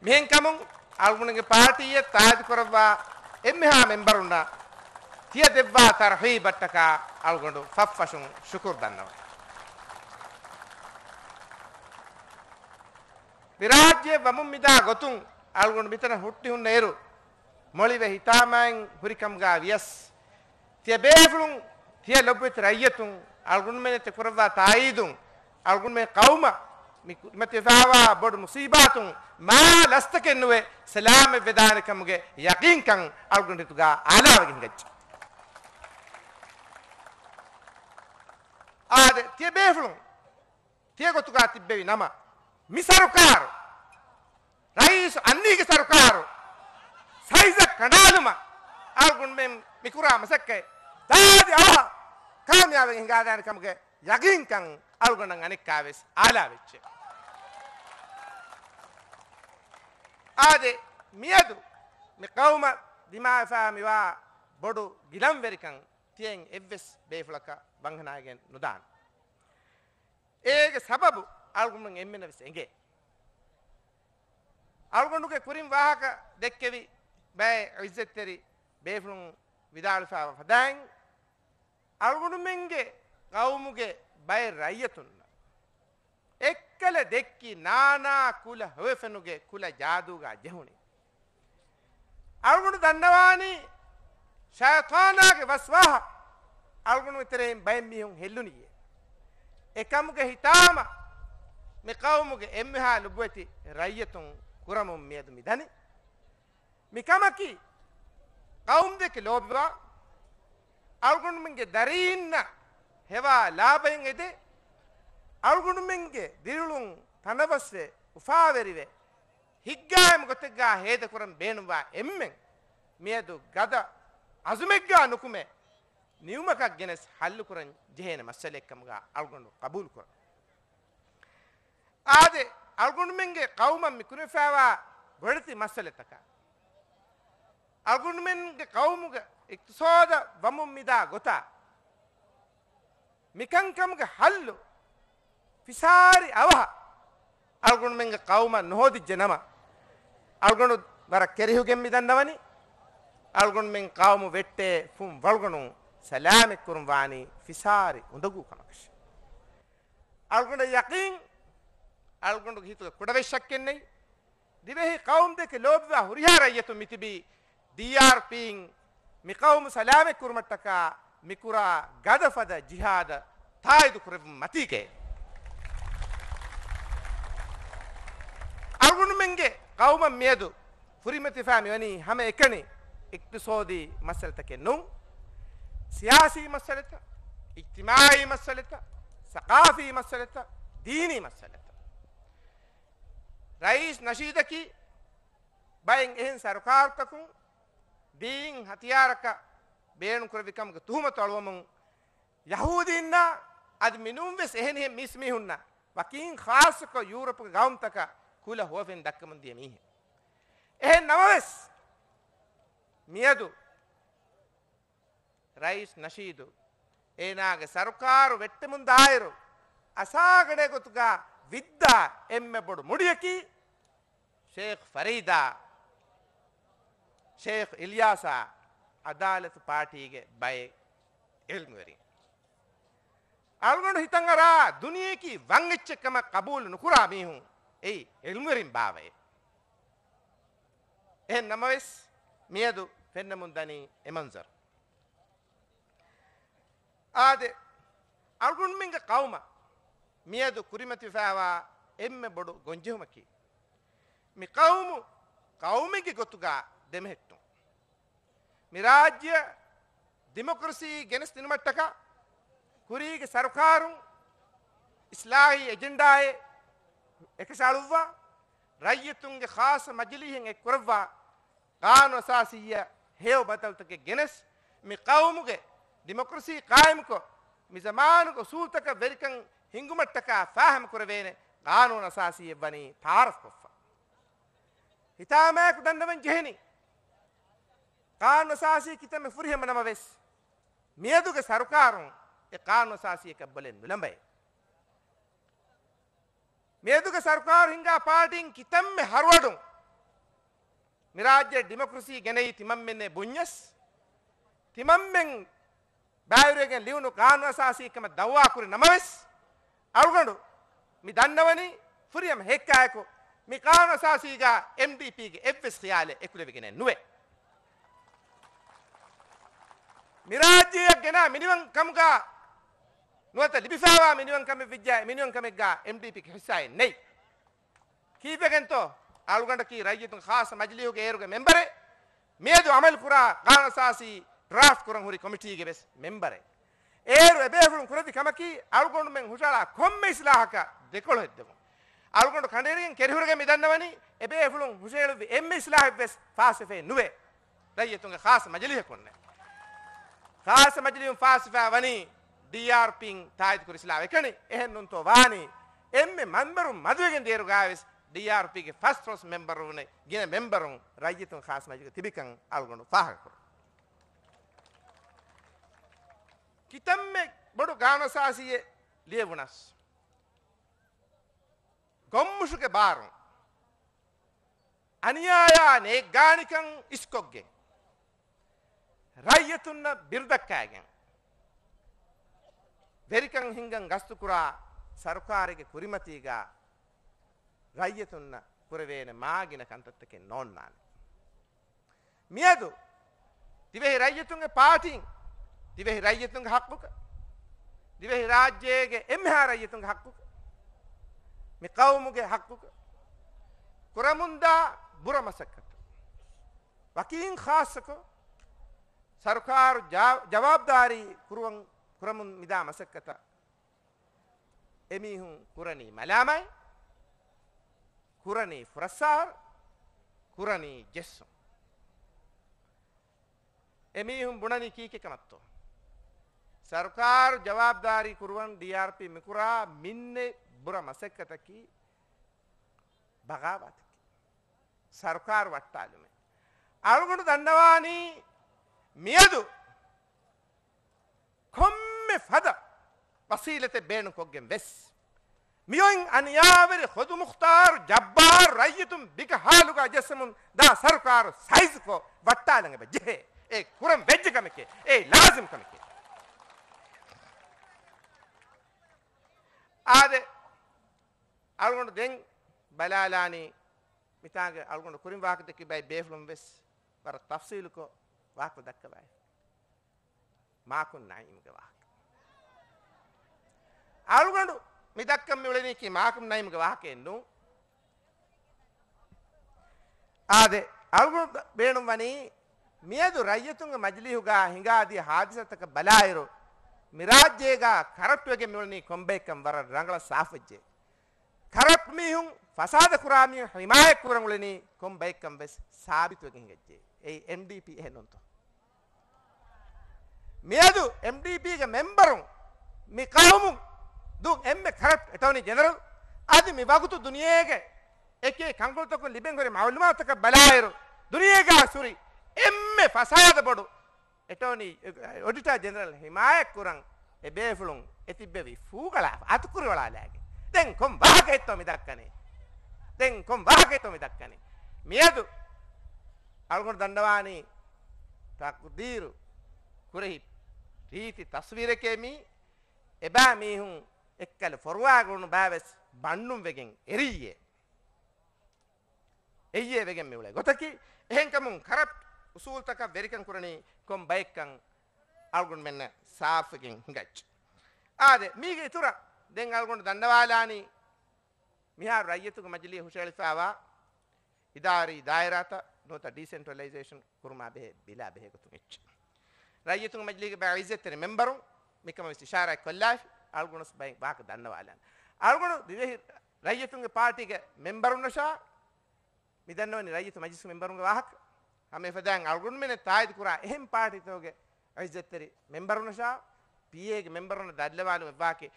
මෙහෙන් කමුන් අල්මුණගේ පාටිය තාජ් කරවා එම්මහා මෙම්බරුන්න තිය දෙව්වා තරහී බට්ටකා අල්ගොඩු ෆෆ්ෆෂුන් ශුකුර් දන්නවා විරාජ්‍ය වමුන් මිදා ගොතුන් අල්ගොඩු මෙතන හුට්ටි හුන්න එරු මොළිවේ හිතාමයන් හුරිකම්ගා වියස් තිය බේෆුලුන් තිය ලොබ්වෙත් රයියතුන් අල්ගොඩු මෙතේ කරවා තායිදුන් අල්ගොඩු මේ කවුමා متزاوا بڑ مصیباتوں ما لستک نوے سلام ودان کمگے یقین کن الگنڈتگا اعلی وگن گچ آد تی بیفلوں تی گتگا تبے نما می سرکار رئیس انی کی سرکار سائز کڈالما الگن میں میکورا مسکے دادی آ کامیاب ہنگا دان کمگے යකින්කං අල්ගොනන් අනෙක් ආවෙස් ආලා වෙච්චේ ආදේ මියදු මෙ කවුම දිමාෆෑමිවා බොඩු ගිලම්වෙරිකං තියෙන් එව්වෙස් බේෆලක බංහනාගෙන් නොදාන්. ඒක සබබු අල්ගුමන් එම්මෙන වෙස් එගේ. අල්ගොඩුගේ කුරින් වාහක දෙක්කෙවි බෑ ඉස්සෙත්තෙරි බේෆලුන් විදාල්ෆාව හදෑන් අල්ගුඩුමෙන්ගේ ගෞමුගේ බය රයියතුන් ಎಕ್ಕಲ ದೆಕ್ಕಿ ನಾನಾ ಕುಲ ಹೊವೆಫನುಗೆ ಕುಲ ಜಾದೂಗ ಜಹುಣಿ ಅಳ್ಗುಣು ದಂಡವಾನಿ ಶಯತಾನಾಗೆ ವಸ್ವಾಹ ಅಳ್ಗುಣು ಇತರೆ ಬಯಂ ಮಿಹುಂ ಹೆಲ್ಲುನಿಗೆ ಎಕಮುಗೆ ಹಿತಾಮ ಮಿಕೌಮುಗೆ ಎಮ್ಮಿಹಾ ಲುಬ್ವತಿ ರಯ್ಯತುಂ ಕುರಮುಂ ಮೇದು ಮಿದನಿ ಮಿಕಮಕಿ ಕೌಮ್ದಕ್ಕೆ ಲೋಭಿವಾ ಅಳ್ಗುಣು ಮಿಂಗೆ ದರೀನ್ನ ಹೆವಾ ಲಾಭ ಹೆಂಗಿದೆ ಅವಳುಗುಣುಮೆಂಗೆ ದಿರುಳು ತನಬಸ್ಸೆ ಉಫಾವೆರಿವೆ ಹಿಗ್ಗಾಯಂ ಗೊತ್ತಿಗ್ಗ ಹೇದ ಕುರಂ ಬೇಣುವ ಎಮ್ಮೆಂ ಮೇದು ಗದ ಅಜುಮೆಗ್ಗ ನುಕುಮೆ ನಿಯಮಕ ಗೆನೆಸ್ ಹಲ್ಲು ಕುರಂ ಜೇನ ಮಸ್ಸಲೆಕ್ಕಮ್ಗ ಅಳ್ಗೊಂಡು ಕಬೂಲ್ ಕುರ ಆದೆ ಅಳ್ಗುಣುಮೆಂಗೆ ಕೌಮಮ್ಮಿ ಕುರಿಫಾವ ಬಡತಿ ಮಸ್ಸಲೆ ತಕ ಅಳ್ಗುಣುಮೆಂಗೆ ಕೌಮುಗ ಇಕ್ಸೋದ ವಮುಮ್ಮಿದ ಗೊತ್ತಾ මිකංකමක හල්ලු ފިސާރި އަވަހ އަޅުގުނުމެންގެ ކައުމަށް ނުހޯދިއްޖެ ނަމަ އަޅުގަނޑު ވަރަށް ކެރިހުގެން މިދަންނަވަނි އަޅުގުނުމެން ކައުމު ވެއްޓޭ ފުން ވަޅުގަނުން ಸಲಾಮಿ ಕುರುಂವಾನಿ ಫಿಸಾರಿ ಉಂದಗು ಕಮಕಶ ಅಳ್ಗೊಂಡ ಯಕೀನ್ ಅಳ್ಗೊಂಡ ಹಿತು ಕುಡವೆ ಶಕ್ಕೆನ್ನೈ ದಿವೆಹಿ ಕೌಮ್ ದೇಕೆ ಲೋಬ್ವ ಹುರಿಯಾರ ಯತು ಮಿತಿಬಿ ಡಿಆರ್ ಪಿಂಗ್ ಮಿ ಕೌಮ್ ಸಲಾಮಿ ಕುರುಮಟ್ಟಕ ಮಿಕುರ ಗದಫದ ಜಿಹಾದ ತಾಯ್ದು ಕುರಬ್ ಮತಿಗೆ قوما ميدو فريمتي فامي وني هم اكني اقتصادي مسألة كنو سياسي مسألة اجتماعي مسألة ثقافي مسألة ديني مسألة رئيس نشيدكي باين إهن سركارتكم دين هتيارك بيرن كردكم تهمة طلومن යහූදීන්න අද මිනුම් වෙස් එහෙනෙ මිස්මිහුන්න වකින් خاصක යුරප ගෞම්තක කුල හොවෙන් දක්කමන් දිය මීහ. එහෙන් නමවෙස් මියදු ರೈಸ್ ನಶೀದು ಏನಾಗ ಸರ್ಕಾರು ವೆಟ್ಟಮುಂದ ಆಯರು ಅಸಾಗಣೆ ಗೊತ್ತುಗ ವಿದ್ದ ಎಮ್ಮೆ ಬೊಡು ಮುಡಿಯಕಿ ಶೇಖ್ ಫರೀದ ಶೇಖ್ ಇಲಿಯಾಸ ಅದಾಲತ್ ಪಾರ್ಟಿಗೆ ಬಯೆ ಎಲ್ಮರಿ ಅಳ್ಗೊಂಡು ಹಿತಂಗರ ದುನಿಯಕಿ ವಂಗಿಚ್ಚಕ್ಕಮ ಕಬೂಲ್ ನುಕುರಾ ಮೀಹು එයි එල්මුරින් භාවය එ නමවෙස් මියදු පෙන්නමුන්දනී එමන්සර ආද අල්ගුන්මිග කවුම මියදු කුරිමතිෆෑවා එම්ම බොඩු ගොංජහුමකි මි කවුමු කවුමෙකි ගොතුගා දෙමහෙට්ටු මිරාජ්‍ය දෙමොකරසී ගෙනස් තිනමට්ටක කුරීග සරකාරුන් ඉස්ලාහි එජෙන්ඩායේ එකශාලුව්වා රජ්‍යතුන්ගේ خاص මජලිහෙන් එක් කරවවා කානු අසාසීය හේව බතල්තක ගෙනස් මේ කවුමුගේ ඩෙමොක්‍රසී قائمකෝ මේ සමානුක සූතක වෙරිකන් හිඟුමට්ටක ෆාහම් කරවේනේ කානු අසාසීය වනි තාරස් කොෆා හිතාමෑක දන්නවන් ජෙහෙනි කානු අසාසී කිතම ෆුරිහෙම නම වෙස් මියදුගේ සරකාරුන් ඒ කානු අසාසීය කබ්බලෙන් විලම්බයි මේදුක සර්කාර හිංගා පාටින් කිතම්මෙ හරුවඩුම් නිරාජ්‍ය ඩිමොක්‍රසී ගෙනයි තිමම්මෙන්නේ බුඤ්ඤස් තිමම්මෙන් බෑවරගෙන් ලියුණු කාන්වසාසීකම දවවා කුරි නමවෙස් අරුගඬු මි දන්නවනි ෆුරියම් හෙක්කායකෝ මි කාන්වසාසීගා MDP ගේ එෆ්එස් ඛයාලේ එකුලෙවිගෙන නුවේ මිරාජ්‍යය ගෙන මිනිවන් කම්ගා නුවත ලිපිසාවා මිනිුවන් කම විද්‍යා මිනිුවන් කමෙක් ගා MDP හිසයි නෙයි කීපකෙන්තෝ අලුගන්ට කී රජතුන් خاص මජලියුගේ ඒරුගේ මෙම්බරේ මේදු අමල් කුරා ගානසාසී ඩ්‍රාෆ්ට් කුරන් හුරි කමිටියගේ බෙස් මෙම්බරේ ඒරු එබේහුරුන් කුරති කමකී අලුගොන්ඩු මෙන් හුෂාලා කොම්මේ ඉස්ලාහක දෙකොළ හෙද්දමු අලුගොන්ඩු කණ්ඩේරියෙන් කෙරිහුරගේ මිදන්නවනි එබේහුරුන් හුෂේලු එම්මේ ඉස්ලාහ බෙස් ෆාසිෆේ නුවේ රජතුන්ගේ خاص මජලිය කොන්නේ خاص මජලියුන් ෆාසිෆා වනි ඩියර්පින් තායිතිකුර ඉස්ලාම එකනේ එහෙන්නුන්තෝ වානේ එම්මෙ මන්බරු මදුවගෙන් දේරුගාවෙස් ඩියර්පිගේ ෆස්ට් රොස් මෙම්බර් වුනේ ගින මෙම්බරුන් රජිතුන් ખાસ මජික තිබිකන් අල්ගොනු පහකර කිතම්මෙ බඩු ගානසාසියේ ලියවුනස් ගොම්මුෂුගේ බාරුන් අනියායානේ ගානිකන් ඉස්කොග්ගෙන් රජ්‍යතුන්න බිරිදක්කායගෙන් ದೆರಿಕಂ ಹಿಂಗಂ ಗಸ್ತುಕುರ ಸರ್ಕಾರಿಗೆ ಕುರಿಮತೀಗ ರಯ್ಯತುನ್ನ ಕುರವೇನ ಮಾಗಿನ ಕಂತತ್ತಕ್ಕೆ ನೋನ್ನಾನೆ ಮಿಯದು ದಿವೆಹಿ ರಯ್ಯತುಂಗೆ ಪಾಟಿಂ ದಿವೆಹಿ ರಯ್ಯತುಂಗೆ ಹಕ್ಕುಕ ದಿವೆಹಿ ರಾಜ್ಯಗೆ ಎಮ್ಮೆಹ ರಯ್ಯತುಂಗೆ ಹಕ್ಕುಕ ಮಿ ಕೌಮುಗೆ ಹಕ್ಕುಕ ಕುರಮುಂದ ಬುರಮಸಕ್ಕತ್ತು ವಕೀಂ ಖಾಸಕು ಸರ್ಕಾರ ಜವಾಬ್ದಾರಿ ಕುರುವಂ කුරමුන් මිදා මසක්කත එමිහුන් කුරණී මලාමයි කුරණී ෆුරස්සාර් කුරණී ජෙස්සුම් එමිහුන් බුණනි කීකකමත්තෝ සර්කාර් ජවාබ්දාරි කුරුවන් ඩිආර්පි මිකුරා මින්නේ බුර මසක්කතකි භගාවතකි සර්කාර් වට්ටාලුමේ අරුගුණ දන්නවානී මියදු يعرف هذا وسيلة بينكم بس ميوين أنياور خود مختار جبار رأيتم بك حالك جسم دا سرکار سائز کو وٹا لنگے بجے اے کرم ویج کمکے اے لازم کمکے ආද අල්ගොඩ දෙන් බලාලානී මිතාගේ අල්ගොඩ කුරින් වාක දෙක බයි බේෆලුම් වෙස් වර තෆ්සීලකෝ වාක දක්කබයි මාකුන් නයිම්ගේ වාක අරුගඩු மிதக்கம் விளைநிக்கு மாக்கும் நைமுக்கு வாக்கேண்டும் ஆதே அவுகுணு வேணும் வனி மியது ரய்யத்துங்க மஜ்லிஹுகா ஹிங்காதி ஹாதிசத்தக்க பலாயிரு மிராஜ்ஜேகா கரட்வெಗೆ ಮಿಳನಿ ಕೊಂಬೇಕಂ ವರ ರಂಗಳ ಸಾಫಜ್ಜೆ ಕರಟ್ ಮಿಹುಂ ಫಸಾದ ಕುರಾಮಿ ಹಿಮಾಯ ಕುರಂಗುಳನಿ ಕೊಂಬೇಕಂ ಬೆಸ್ ಸಾಬಿತ್ವಗೆ ಹಿಂಗಜ್ಜೆ ಏಯ್ ಎಂಡಿಪಿ ಏನಂತ ಮಿಯದು ಎಂಡಿಪಿಗೆ ಮೆಂಬರು ಮಿ ಕೌಮುಂ දුන් එම්මෙ කරප් එතවනි ජෙනරල් අද මි වගුතු දුනියේගේ එකේ ಕಂಗೊಳ್ತಕ್ಕು ಲಿಬೆಂಗೊರೆ ಮಾವಲುಮಾತಕ ಬಲಾಯರು ದುನಿಯೇಗ ಸುರಿ ಎಮ್ಮೆ ಫಸಾಯದ ಬಡು ಎಟೋನಿ ಒಡಿಟಾ ಜನರಲ್ ಹಿಮಾಯ ಕುರಂ ಎ ಬೇಫುಳುಂ ಎತಿಬ್ಬೆವಿ ಫೂಗಳ ಅತುಕುರುಗಳಾಲಾಗೆ ದೆನ್ ಕೊಂ ವಾಹಕ ಎತ್ತೋಮಿ ದಕ್ಕನೆ ದೆನ್ ಕೊಂ ವಾಹಕ ಎತ್ತೋಮಿ ದಕ್ಕನೆ ಮಿಯದು ಅಳ್ಗೊಂಡು ದಂಡವಾನಿ ತಕ್ದೀರು ಕುರಹಿ ರೀತಿ ತಸ್ವೀರಕ್ಕೆ ಮೀ ಎಬಾ ಮೀಹುಂ එක්කල ෆොරවාගුණු බෑවෙස් බන්නුම් වෙගෙන් එරීයේ එයියේ වෙගෙන් මෙවුලයි ගොතකි එහෙන්කමුන් කරප් උසූල්තක වෙරිකන් කුරණි කොම් බයික්කන් අල්ගුන් මෙන්න සාෆකින් හිඟච්ච ආද මීගේ තුර දෙන් අල්ගුන් දන්නවාලානි මිහා රයියතුක මජලිය හුෂලිෆාවා ඉදාරි දායරාත නොත ඩිසෙන්ට්‍රලයිසේෂන් කුරුමා බෙහෙ බිලා බෙහෙ ගොතුන් එච්ච රයියතුක මජලියගේ බෑ ඉස්සෙතර මෙම්බරුන් මිකම විශාරයි කොල්ලාෂ් අල්ගුණස් බයි වාක දන්නවාලන් අල්ගුණු දිවෙහි රජතුන්ගේ පාටික මෙම්බරුන්නශා මිදන්නවනි රජතු මජිස් මෙම්බරුන්ගේ වාහක හමේ ෆදෑන් අල්ගුණු මෙන තායිද කුරා එහෙම් පාටිතෝගේ අයිජත්තරි මෙම්බරුන්නශා පියේගේ මෙම්බරුන දල්ලවාලුම වාකේ